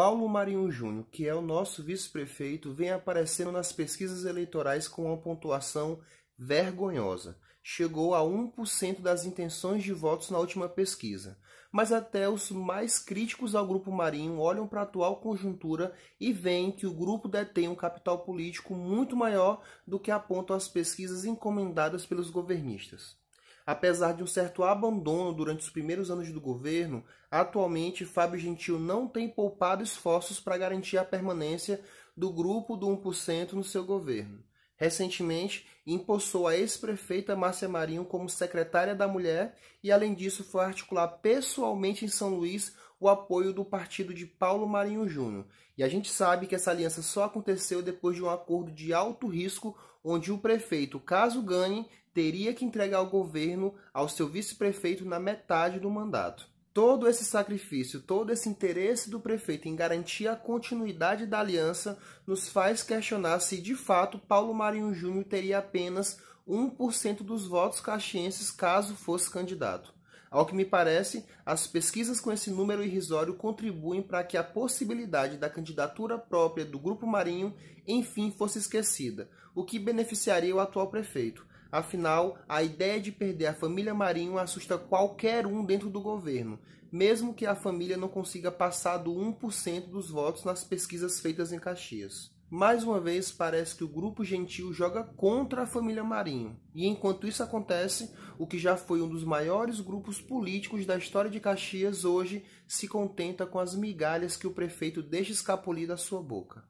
Paulo Marinho Júnior, que é o nosso vice-prefeito, vem aparecendo nas pesquisas eleitorais com uma pontuação vergonhosa. Chegou a 1% das intenções de votos na última pesquisa. Mas até os mais críticos ao Grupo Marinho olham para a atual conjuntura e veem que o grupo detém um capital político muito maior do que apontam as pesquisas encomendadas pelos governistas. Apesar de um certo abandono durante os primeiros anos do governo, atualmente Fábio Gentil não tem poupado esforços para garantir a permanência do grupo do 1% no seu governo. Recentemente, impulsou a ex-prefeita Márcia Marinho como secretária da Mulher e, além disso, foi articular pessoalmente em São Luís o apoio do partido de Paulo Marinho Júnior. E a gente sabe que essa aliança só aconteceu depois de um acordo de alto risco, onde o prefeito, caso ganhe, teria que entregar o governo ao seu vice-prefeito na metade do mandato. Todo esse sacrifício, todo esse interesse do prefeito em garantir a continuidade da aliança nos faz questionar se de fato Paulo Marinho Júnior teria apenas 1% dos votos caxienses caso fosse candidato. Ao que me parece, as pesquisas com esse número irrisório contribuem para que a possibilidade da candidatura própria do Grupo Marinho enfim fosse esquecida, o que beneficiaria o atual prefeito. Afinal, a ideia de perder a família Marinho assusta qualquer um dentro do governo, mesmo que a família não consiga passar do 1% dos votos nas pesquisas feitas em Caxias. Mais uma vez, parece que o grupo gentil joga contra a família Marinho. E enquanto isso acontece, o que já foi um dos maiores grupos políticos da história de Caxias hoje se contenta com as migalhas que o prefeito deixa escapulir da sua boca.